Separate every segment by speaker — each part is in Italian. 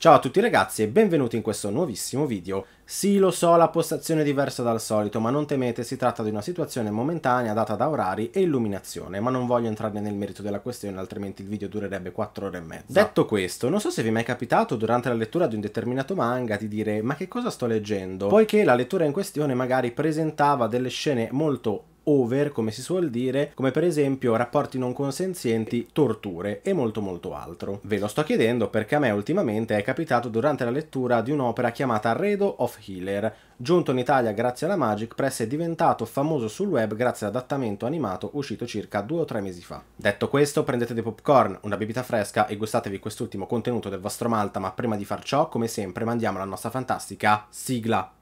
Speaker 1: Ciao a tutti ragazzi e benvenuti in questo nuovissimo video. Sì, lo so, la postazione è diversa dal solito, ma non temete, si tratta di una situazione momentanea data da orari e illuminazione, ma non voglio entrare nel merito della questione, altrimenti il video durerebbe 4 ore e mezza. Detto questo, non so se vi è mai capitato durante la lettura di un determinato manga di dire ma che cosa sto leggendo, poiché la lettura in questione magari presentava delle scene molto over, come si suol dire, come per esempio rapporti non consenzienti, torture e molto molto altro. Ve lo sto chiedendo perché a me ultimamente è capitato durante la lettura di un'opera chiamata Redo of Healer, giunto in Italia grazie alla Magic Press è diventato famoso sul web grazie all'adattamento animato uscito circa due o tre mesi fa. Detto questo, prendete dei popcorn, una bibita fresca e gustatevi quest'ultimo contenuto del vostro Malta, ma prima di far ciò, come sempre, mandiamo la nostra fantastica sigla.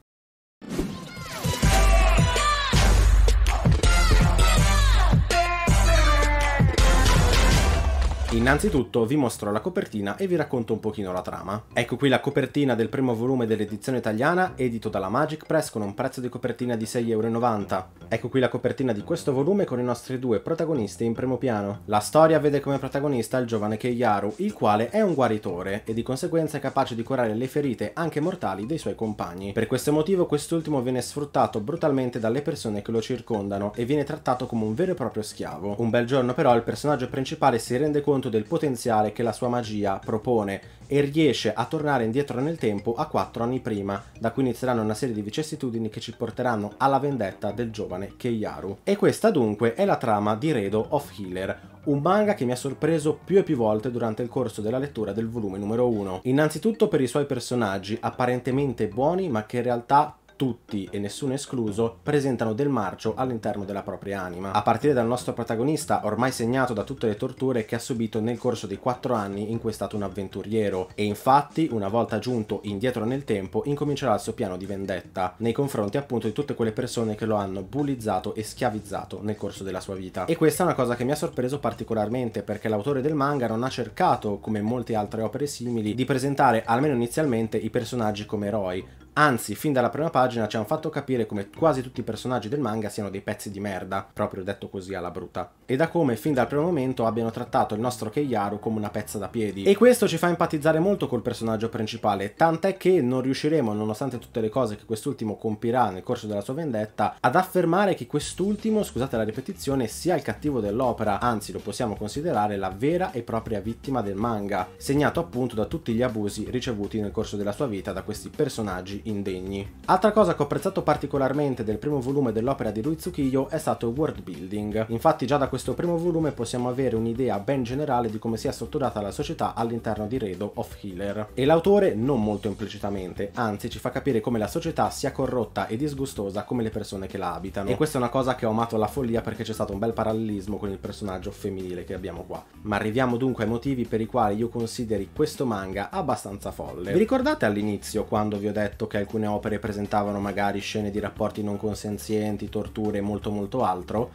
Speaker 1: Innanzitutto vi mostro la copertina e vi racconto un pochino la trama. Ecco qui la copertina del primo volume dell'edizione italiana, edito dalla Magic Press con un prezzo di copertina di 6,90€. Ecco qui la copertina di questo volume con i nostri due protagonisti in primo piano. La storia vede come protagonista il giovane Keiyaru, il quale è un guaritore e di conseguenza è capace di curare le ferite anche mortali dei suoi compagni. Per questo motivo quest'ultimo viene sfruttato brutalmente dalle persone che lo circondano e viene trattato come un vero e proprio schiavo. Un bel giorno però il personaggio principale si rende conto conto del potenziale che la sua magia propone e riesce a tornare indietro nel tempo a quattro anni prima, da cui inizieranno una serie di vicissitudini che ci porteranno alla vendetta del giovane Keiaru. E questa dunque è la trama di Redo of Healer, un manga che mi ha sorpreso più e più volte durante il corso della lettura del volume numero 1. Innanzitutto per i suoi personaggi apparentemente buoni ma che in realtà tutti e nessuno escluso, presentano del marcio all'interno della propria anima. A partire dal nostro protagonista, ormai segnato da tutte le torture che ha subito nel corso dei quattro anni in cui è stato un avventuriero, e infatti, una volta giunto indietro nel tempo, incomincerà il suo piano di vendetta, nei confronti appunto di tutte quelle persone che lo hanno bullizzato e schiavizzato nel corso della sua vita. E questa è una cosa che mi ha sorpreso particolarmente, perché l'autore del manga non ha cercato, come molte altre opere simili, di presentare, almeno inizialmente, i personaggi come eroi, Anzi, fin dalla prima pagina ci hanno fatto capire come quasi tutti i personaggi del manga siano dei pezzi di merda, proprio detto così alla bruta. E da come fin dal primo momento abbiano trattato il nostro Keiyaru come una pezza da piedi. E questo ci fa empatizzare molto col personaggio principale, tant'è che non riusciremo, nonostante tutte le cose che quest'ultimo compirà nel corso della sua vendetta, ad affermare che quest'ultimo, scusate la ripetizione, sia il cattivo dell'opera, anzi lo possiamo considerare la vera e propria vittima del manga, segnato appunto da tutti gli abusi ricevuti nel corso della sua vita da questi personaggi indegni. Altra cosa che ho apprezzato particolarmente del primo volume dell'opera di Rui Tsukiyo è stato il world building. Infatti già da questo primo volume possiamo avere un'idea ben generale di come sia strutturata la società all'interno di Redo of Healer. E l'autore non molto implicitamente, anzi ci fa capire come la società sia corrotta e disgustosa come le persone che la abitano. E questa è una cosa che ho amato alla follia perché c'è stato un bel parallelismo con il personaggio femminile che abbiamo qua. Ma arriviamo dunque ai motivi per i quali io consideri questo manga abbastanza folle. Vi ricordate all'inizio quando vi ho detto che perché alcune opere presentavano magari scene di rapporti non consenzienti, torture e molto molto altro.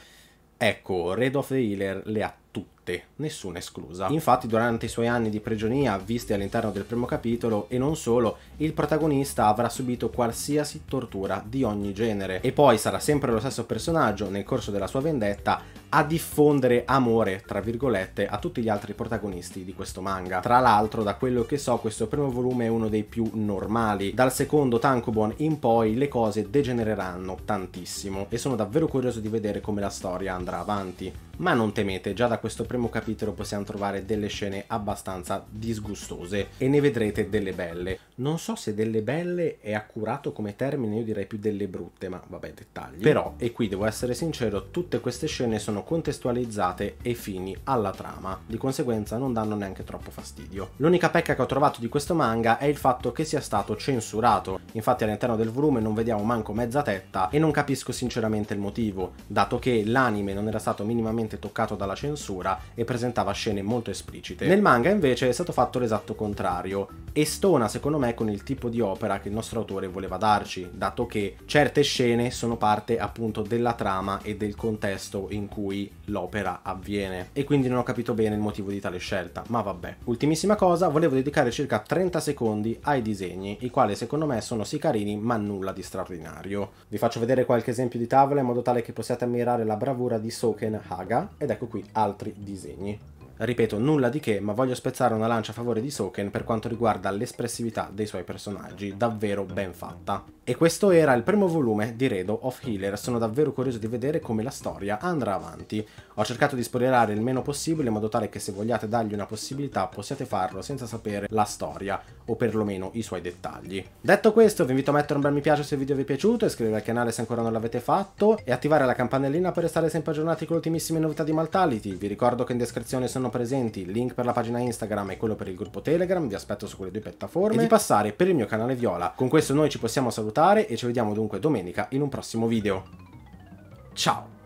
Speaker 1: Ecco, Red of the Healer le ha tutte tutte, nessuna esclusa. Infatti durante i suoi anni di prigionia, visti all'interno del primo capitolo, e non solo, il protagonista avrà subito qualsiasi tortura di ogni genere e poi sarà sempre lo stesso personaggio nel corso della sua vendetta a diffondere amore, tra virgolette, a tutti gli altri protagonisti di questo manga. Tra l'altro, da quello che so, questo primo volume è uno dei più normali. Dal secondo Tankobon in poi le cose degenereranno tantissimo e sono davvero curioso di vedere come la storia andrà avanti. Ma non temete, già da questo primo capitolo possiamo trovare delle scene abbastanza disgustose e ne vedrete delle belle. Non so se delle belle è accurato come termine, io direi più delle brutte, ma vabbè dettagli. Però, e qui devo essere sincero, tutte queste scene sono contestualizzate e fini alla trama, di conseguenza non danno neanche troppo fastidio. L'unica pecca che ho trovato di questo manga è il fatto che sia stato censurato, infatti all'interno del volume non vediamo manco mezza tetta e non capisco sinceramente il motivo, dato che l'anime non era stato minimamente toccato dalla censura e presentava scene molto esplicite. Nel manga invece è stato fatto l'esatto contrario e stona secondo me con il tipo di opera che il nostro autore voleva darci, dato che certe scene sono parte appunto della trama e del contesto in cui l'opera avviene e quindi non ho capito bene il motivo di tale scelta, ma vabbè. Ultimissima cosa, volevo dedicare circa 30 secondi ai disegni, i quali secondo me sono sì carini ma nulla di straordinario. Vi faccio vedere qualche esempio di tavola in modo tale che possiate ammirare la bravura di Soken Haga ed ecco qui altri disegni izényi Ripeto, nulla di che, ma voglio spezzare una lancia a favore di Soken per quanto riguarda l'espressività dei suoi personaggi, davvero ben fatta. E questo era il primo volume di Redo of Healer, sono davvero curioso di vedere come la storia andrà avanti. Ho cercato di spoilerare il meno possibile in modo tale che se vogliate dargli una possibilità possiate farlo senza sapere la storia, o perlomeno i suoi dettagli. Detto questo vi invito a mettere un bel mi piace se il video vi è piaciuto, iscrivervi al canale se ancora non l'avete fatto e attivare la campanellina per restare sempre aggiornati con le ultimissime novità di Maltality. Vi ricordo che in descrizione sono presenti il link per la pagina Instagram e quello per il gruppo Telegram, vi aspetto su quelle due piattaforme, e di passare per il mio canale Viola. Con questo noi ci possiamo salutare e ci vediamo dunque domenica in un prossimo video. Ciao!